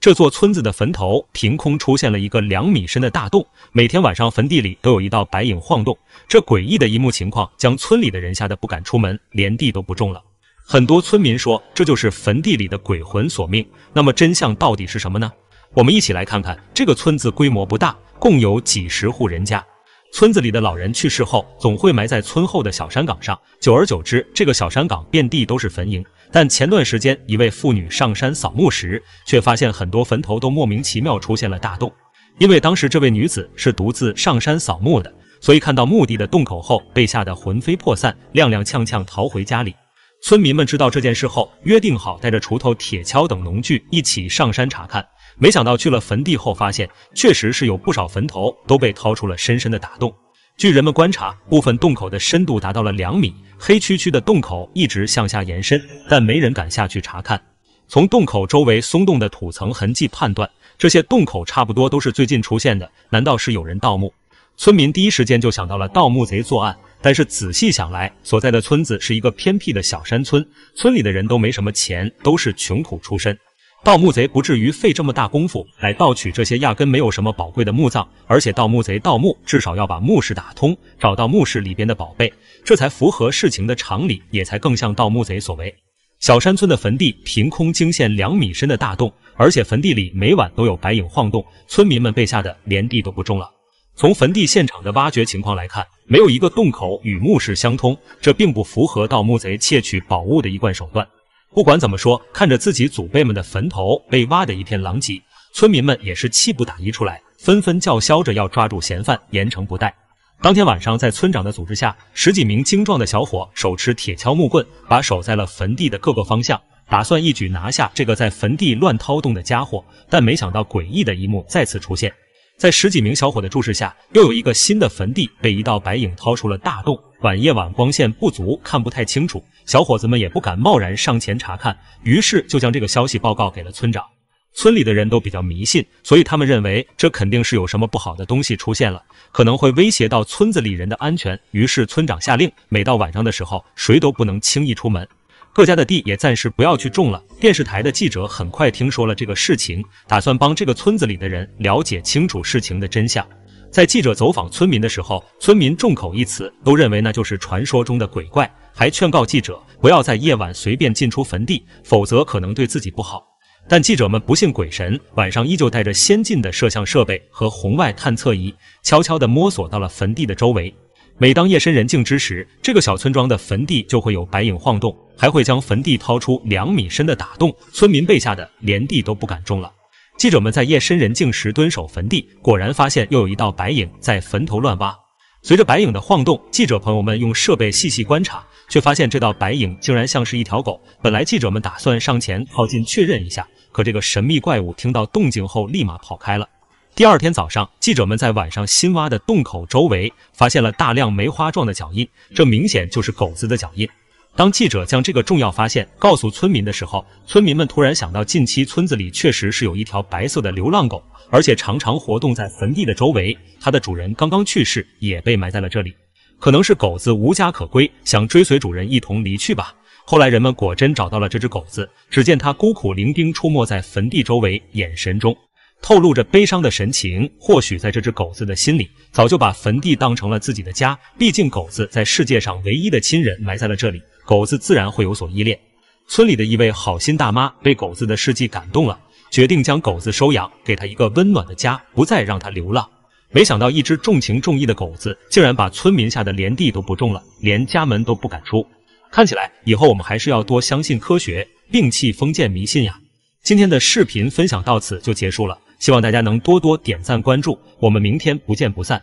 这座村子的坟头凭空出现了一个两米深的大洞，每天晚上坟地里都有一道白影晃动。这诡异的一幕情况，将村里的人吓得不敢出门，连地都不种了。很多村民说，这就是坟地里的鬼魂索命。那么真相到底是什么呢？我们一起来看看。这个村子规模不大，共有几十户人家。村子里的老人去世后，总会埋在村后的小山岗上。久而久之，这个小山岗遍地都是坟茔。但前段时间，一位妇女上山扫墓时，却发现很多坟头都莫名其妙出现了大洞。因为当时这位女子是独自上山扫墓的，所以看到墓地的洞口后，被吓得魂飞魄散，踉踉跄跄逃回家里。村民们知道这件事后，约定好带着锄头、铁锹等农具一起上山查看。没想到去了坟地后，发现确实是有不少坟头都被掏出了深深的打洞。据人们观察，部分洞口的深度达到了两米，黑黢黢的洞口一直向下延伸，但没人敢下去查看。从洞口周围松动的土层痕迹判断，这些洞口差不多都是最近出现的。难道是有人盗墓？村民第一时间就想到了盗墓贼作案。但是仔细想来，所在的村子是一个偏僻的小山村，村里的人都没什么钱，都是穷苦出身。盗墓贼不至于费这么大功夫来盗取这些压根没有什么宝贵的墓葬，而且盗墓贼盗墓至少要把墓室打通，找到墓室里边的宝贝，这才符合事情的常理，也才更像盗墓贼所为。小山村的坟地凭空惊现两米深的大洞，而且坟地里每晚都有白影晃动，村民们被吓得连地都不种了。从坟地现场的挖掘情况来看，没有一个洞口与墓室相通，这并不符合盗墓贼窃取宝物的一贯手段。不管怎么说，看着自己祖辈们的坟头被挖得一片狼藉，村民们也是气不打一处来，纷纷叫嚣着要抓住嫌犯，严惩不贷。当天晚上，在村长的组织下，十几名精壮的小伙手持铁锹、木棍，把守在了坟地的各个方向，打算一举拿下这个在坟地乱掏洞的家伙。但没想到，诡异的一幕再次出现。在十几名小伙的注视下，又有一个新的坟地被一道白影掏出了大洞。晚夜晚光线不足，看不太清楚，小伙子们也不敢贸然上前查看，于是就将这个消息报告给了村长。村里的人都比较迷信，所以他们认为这肯定是有什么不好的东西出现了，可能会威胁到村子里人的安全。于是村长下令，每到晚上的时候，谁都不能轻易出门。各家的地也暂时不要去种了。电视台的记者很快听说了这个事情，打算帮这个村子里的人了解清楚事情的真相。在记者走访村民的时候，村民众口一词，都认为那就是传说中的鬼怪，还劝告记者不要在夜晚随便进出坟地，否则可能对自己不好。但记者们不信鬼神，晚上依旧带着先进的摄像设备和红外探测仪，悄悄地摸索到了坟地的周围。每当夜深人静之时，这个小村庄的坟地就会有白影晃动。还会将坟地掏出两米深的打洞，村民被吓得连地都不敢种了。记者们在夜深人静时蹲守坟地，果然发现又有一道白影在坟头乱挖。随着白影的晃动，记者朋友们用设备细细观察，却发现这道白影竟然像是一条狗。本来记者们打算上前靠近确认一下，可这个神秘怪物听到动静后立马跑开了。第二天早上，记者们在晚上新挖的洞口周围发现了大量梅花状的脚印，这明显就是狗子的脚印。当记者将这个重要发现告诉村民的时候，村民们突然想到，近期村子里确实是有一条白色的流浪狗，而且常常活动在坟地的周围。它的主人刚刚去世，也被埋在了这里。可能是狗子无家可归，想追随主人一同离去吧。后来人们果真找到了这只狗子，只见它孤苦伶仃出没在坟地周围，眼神中透露着悲伤的神情。或许在这只狗子的心里，早就把坟地当成了自己的家。毕竟狗子在世界上唯一的亲人埋在了这里。狗子自然会有所依恋。村里的一位好心大妈被狗子的事迹感动了，决定将狗子收养，给他一个温暖的家，不再让他流浪。没想到，一只重情重义的狗子，竟然把村民吓得连地都不种了，连家门都不敢出。看起来，以后我们还是要多相信科学，摒弃封建迷信呀。今天的视频分享到此就结束了，希望大家能多多点赞关注。我们明天不见不散。